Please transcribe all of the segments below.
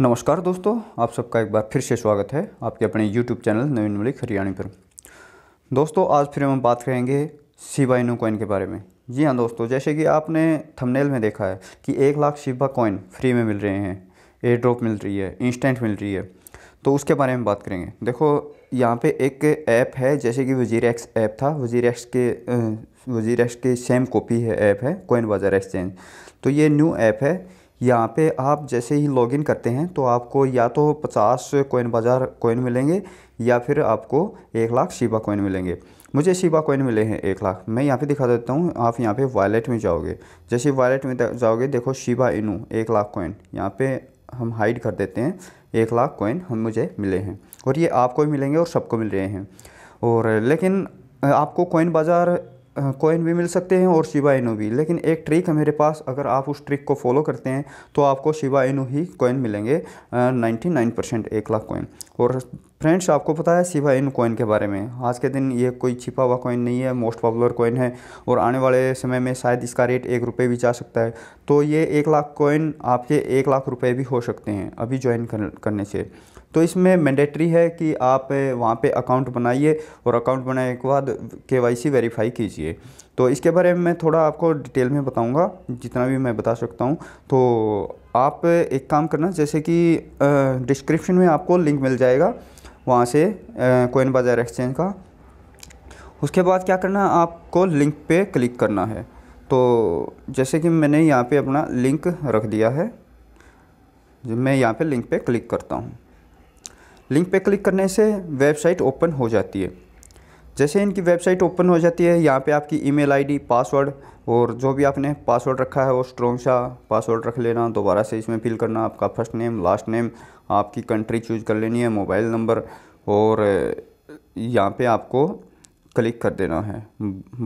नमस्कार दोस्तों आप सबका एक बार फिर से स्वागत है आपके अपने यूट्यूब चैनल नवीन मलिक हरियाणी पर दोस्तों आज फिर हम बात करेंगे इनू कॉइन के बारे में जी हाँ दोस्तों जैसे कि आपने थंबनेल में देखा है कि एक लाख शिबा कॉइन फ्री में मिल रहे हैं एयर ड्रॉप मिल रही है इंस्टेंट मिल रही है तो उसके बारे में बात करेंगे देखो यहाँ पे एक ऐप है जैसे कि वजीर एक्स ऐप था वजीर एक्स के वजीर एक्स के सेम कॉपी है ऐप है कोइन बाज़ार एक्सचेंज तो ये न्यू ऐप है यहाँ पे आप जैसे ही लॉगिन करते हैं तो आपको या तो 50 कोइन बाज़ार कोइन मिलेंगे या फिर आपको एक लाख शिबा कोइन मिलेंगे मुझे शिबा कोइन मिले हैं एक लाख मैं यहाँ पे दिखा देता हूँ आप यहाँ पे वॉलेट में जाओगे जैसे वॉलेट में जाओगे देखो शिबा इनू एक लाख कोइन यहाँ पे हम हाइड कर देते हैं एक लाख कोइन हम मुझे मिले हैं और ये आपको मिलेंगे और सबको मिल रहे हैं और लेकिन आपको कोइन बाज़ार कोइन भी मिल सकते हैं और शिवा इनू भी लेकिन एक ट्रिक है मेरे पास अगर आप उस ट्रिक को फॉलो करते हैं तो आपको शिवा इनू ही कोइन मिलेंगे नाइन्टी नाइन परसेंट एक लाख कोइन और फ्रेंड्स आपको पता है शिवा इनू कोइन के बारे में आज के दिन ये कोई छिपा हुआ कोइन नहीं है मोस्ट पॉपुलर कोइन है और आने वाले समय में शायद इसका रेट एक रुपये भी जा सकता है तो ये एक लाख कोइन आपके एक लाख रुपये भी हो सकते हैं अभी ज्वाइन कर, करने से तो इसमें मैंडेटरी है कि आप वहाँ पे अकाउंट बनाइए और अकाउंट बनाने के बाद के वाई सी वेरीफाई कीजिए तो इसके बारे में मैं थोड़ा आपको डिटेल में बताऊँगा जितना भी मैं बता सकता हूँ तो आप एक काम करना जैसे कि डिस्क्रिप्शन में आपको लिंक मिल जाएगा वहाँ से कोइन बाज़ार एक्सचेंज का उसके बाद क्या करना आपको लिंक पे क्लिक करना है तो जैसे कि मैंने यहाँ पे अपना लिंक रख दिया है मैं यहाँ पे लिंक पे क्लिक करता हूँ लिंक पे क्लिक करने से वेबसाइट ओपन हो जाती है जैसे इनकी वेबसाइट ओपन हो जाती है यहाँ पे आपकी ईमेल आईडी पासवर्ड और जो भी आपने पासवर्ड रखा है वो स्ट्रॉन्ग सा पासवर्ड रख लेना दोबारा से इसमें फिल करना आपका फर्स्ट नेम लास्ट नेम आपकी कंट्री चूज कर लेनी है मोबाइल नंबर और यहाँ पे आपको क्लिक कर देना है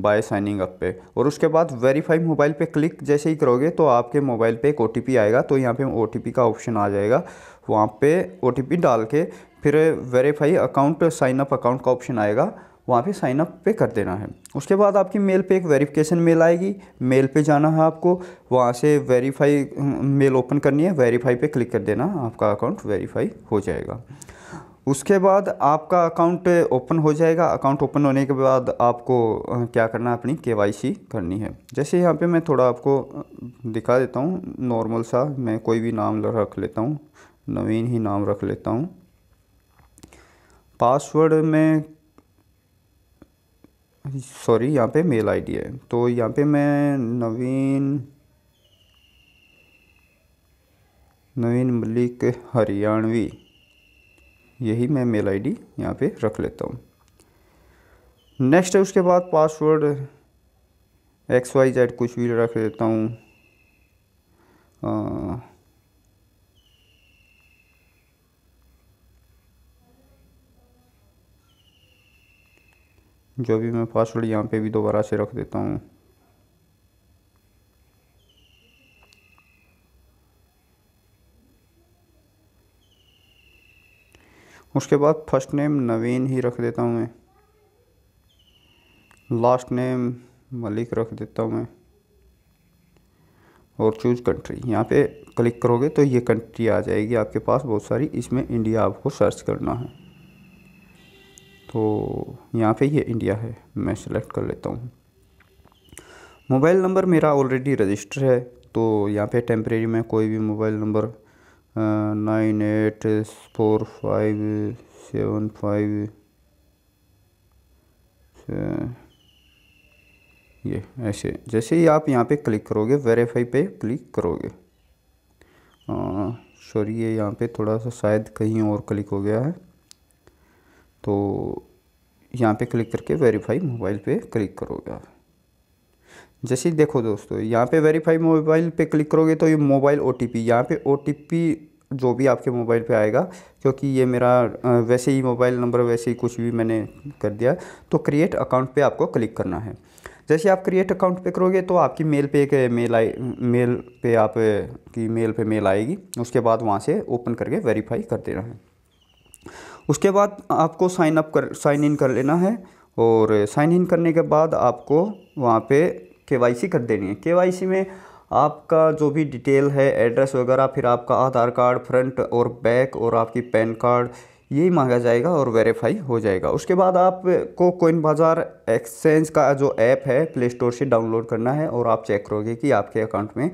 बाय साइनिंग अप पे और उसके बाद वेरीफाई मोबाइल पे क्लिक जैसे ही करोगे तो आपके मोबाइल पे एक ओ आएगा तो यहाँ पे ओ का ऑप्शन आ जाएगा वहाँ पे ओ डाल के फिर verify account sign up account का ऑप्शन आएगा वहाँ पे साइन अप पे कर देना है उसके बाद आपकी मेल पे एक वेरिफिकेशन मेल आएगी मेल पे जाना है आपको वहाँ से वेरीफाई मेल ओपन करनी है वेरीफाई पे क्लिक कर देना आपका अकाउंट वेरीफाई हो जाएगा उसके बाद आपका अकाउंट ओपन हो जाएगा अकाउंट ओपन होने के बाद आपको क्या करना है अपनी के करनी है जैसे यहाँ पे मैं थोड़ा आपको दिखा देता हूँ नॉर्मल सा मैं कोई भी नाम रख लेता हूँ नवीन ही नाम रख लेता हूँ पासवर्ड में सॉरी यहाँ पे मेल आईडी है तो यहाँ पे मैं नवीन नवीन मलिक हरियाणवी यही मैं मेल आईडी डी यहाँ पर रख लेता हूँ नेक्स्ट है उसके बाद पासवर्ड एक्स वाई जेड कुछ भी रख लेता हूँ जो भी मैं पासवर्ड यहाँ पे भी दोबारा से रख देता हूँ उसके बाद फर्स्ट नेम नवीन ही रख देता हूँ मैं लास्ट नेम मलिक रख देता हूँ मैं और चूज कंट्री यहाँ पे क्लिक करोगे तो ये कंट्री आ जाएगी आपके पास बहुत सारी इसमें इंडिया आपको सर्च करना है तो यहाँ पे ये इंडिया है मैं सेलेक्ट कर लेता हूँ मोबाइल नंबर मेरा ऑलरेडी रजिस्टर है तो यहाँ पे टेम्परेरी में कोई भी mobile number nine eight four five seven five ये ऐसे जैसे ही आप यहाँ पे क्लिक करोगे वेरीफाई पे क्लिक करोगे सॉरी ये यहाँ पे थोड़ा सा शायद कहीं और क्लिक हो गया है तो यहाँ पे क्लिक करके वेरीफाई मोबाइल पे क्लिक करोगे आप जैसे देखो दोस्तों यहाँ पे वेरीफाई मोबाइल पे क्लिक करोगे तो ये मोबाइल ओ टी पी यहाँ पर ओ टी पी जो भी आपके मोबाइल पे आएगा क्योंकि ये मेरा वैसे ही मोबाइल नंबर वैसे ही कुछ भी मैंने कर दिया तो क्रिएट अकाउंट पे आपको क्लिक करना है जैसे आप क्रिएट अकाउंट पे करोगे तो आपकी मेल पे एक मेल आए मेल पे आप की मेल पे मेल आएगी उसके बाद वहाँ से ओपन करके वेरीफाई कर देना है उसके बाद आपको साइन अप कर साइन इन कर लेना है और साइन इन करने के बाद आपको वहाँ पे के कर देनी है के में आपका जो भी डिटेल है एड्रेस वगैरह फिर आपका आधार कार्ड फ्रंट और बैक और आपकी पैन कार्ड यही मांगा जाएगा और वेरीफाई हो जाएगा उसके बाद आपको कोइन बाज़ार एक्सचेंज का जो ऐप है प्ले स्टोर से डाउनलोड करना है और आप चेक करोगे कि आपके अकाउंट में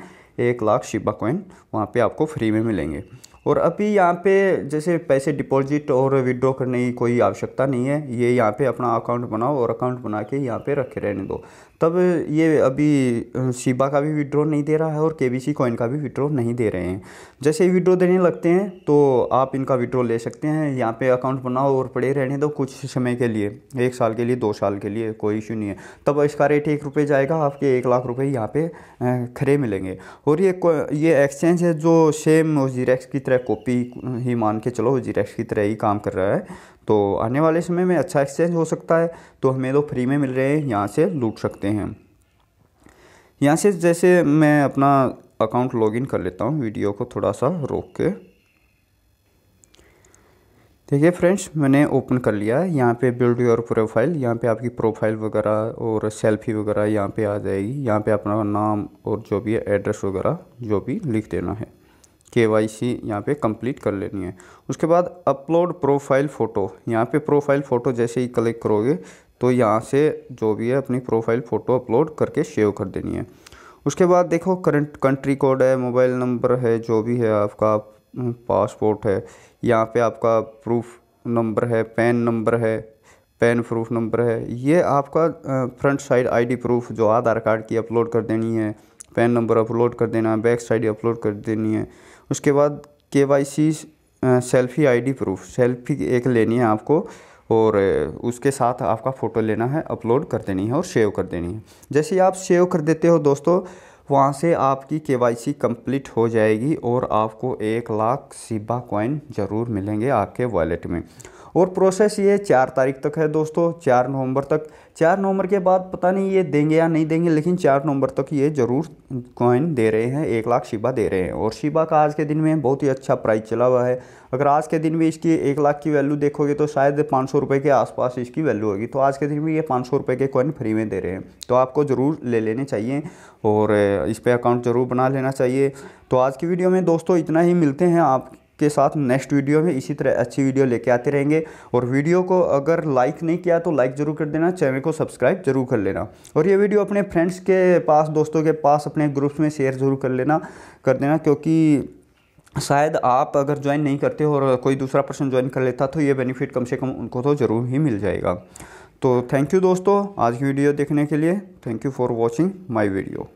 एक लाख शिबा कोइन वहाँ पे आपको फ्री में मिलेंगे और अभी यहाँ पे जैसे पैसे डिपॉजिट और विड्रॉ करने की कोई आवश्यकता नहीं है ये यहाँ पे अपना अकाउंट बनाओ और अकाउंट बना के यहाँ पे रखे रहने दो तब ये अभी शिबा का भी विड्रॉ नहीं दे रहा है और के बी सी कॉइन का भी विड्रॉ नहीं दे रहे हैं जैसे ही विड्रॉ देने लगते हैं तो आप इनका विड्रॉ ले सकते हैं यहाँ पे अकाउंट बनाओ और पड़े रहने दो कुछ समय के लिए एक साल के लिए दो साल के लिए कोई इशू नहीं है तब इसका रेट एक रुपये जाएगा आपके एक लाख रुपये यहाँ पे खड़े मिलेंगे और ये ये एक्सचेंज है जो सेम जीरेक्स की तरह कॉपी ही मान के चलो जीरेक्स की तरह ही काम कर रहा है तो आने वाले समय में अच्छा एक्सचेंज हो सकता है तो हमें तो फ्री में मिल रहे हैं यहाँ से लूट सकते हैं यहाँ से जैसे मैं अपना अकाउंट लॉगिन कर लेता हूँ वीडियो को थोड़ा सा रोक के देखिए फ्रेंड्स मैंने ओपन कर लिया है यहाँ पे बिल्ड योर प्रोफाइल यहाँ पे आपकी प्रोफाइल वगैरह और सेल्फी वगैरह यहाँ पे आ जाएगी यहाँ पे अपना नाम और जो भी है एड्रेस वगैरह जो भी लिख देना है के वाई सी यहाँ पर कम्प्लीट कर लेनी है उसके बाद अपलोड प्रोफाइल फ़ोटो यहाँ पे प्रोफाइल फ़ोटो जैसे ही क्लिक करोगे तो यहाँ से जो भी है अपनी प्रोफाइल फ़ोटो अपलोड करके सेव कर देनी है उसके बाद देखो करंट कंट्री कोड है मोबाइल नंबर है जो भी है आपका पासपोर्ट हम्म, है यहाँ पे आपका प्रूफ नंबर है पैन नंबर है पैन प्रूफ नंबर है ये आपका फ्रंट साइड आईडी प्रूफ जो आधार कार्ड की अपलोड कर देनी है पैन नंबर अपलोड कर देना है बैक साइड अपलोड कर देनी है उसके बाद K Y C selfie ID proof selfie एक लेनी है आपको और उसके साथ आपका फ़ोटो लेना है अपलोड कर देनी है और सेव कर देनी है जैसे आप सेव कर देते हो दोस्तों वहाँ से आपकी के वाई सी कम्प्लीट हो जाएगी और आपको एक लाख सिब्बा कॉइन ज़रूर मिलेंगे आपके वॉलेट में और प्रोसेस ये चार तारीख तक है दोस्तों चार नवंबर तक चार नवंबर के बाद पता नहीं ये देंगे या नहीं देंगे लेकिन चार नंबर तक तो ये ज़रूर कॉइन दे रहे हैं एक लाख शिबा दे रहे हैं और शिबा का आज के दिन में बहुत ही अच्छा प्राइस चला हुआ है अगर आज के दिन भी इसकी एक लाख की वैल्यू देखोगे तो शायद पाँच सौ रुपये के आसपास इसकी वैल्यू होगी तो आज के दिन भी ये पाँच सौ रुपये के कॉइन फ्री में दे रहे हैं तो आपको ज़रूर ले लेने चाहिए और इस पर अकाउंट ज़रूर बना लेना चाहिए तो आज की वीडियो में दोस्तों इतना ही मिलते हैं आप के साथ नेक्स्ट वीडियो में इसी तरह अच्छी वीडियो लेके आते रहेंगे और वीडियो को अगर लाइक नहीं किया तो लाइक ज़रूर कर देना चैनल को सब्सक्राइब जरूर कर लेना और ये वीडियो अपने फ्रेंड्स के पास दोस्तों के पास अपने ग्रुप्स में शेयर ज़रूर कर लेना कर देना क्योंकि शायद आप अगर ज्वाइन नहीं करते और कोई दूसरा पर्सन ज्वाइन कर लेता तो ये बेनिफिट कम से कम उनको तो ज़रूर ही मिल जाएगा तो थैंक यू दोस्तों आज की वीडियो देखने के लिए thank you for watching my video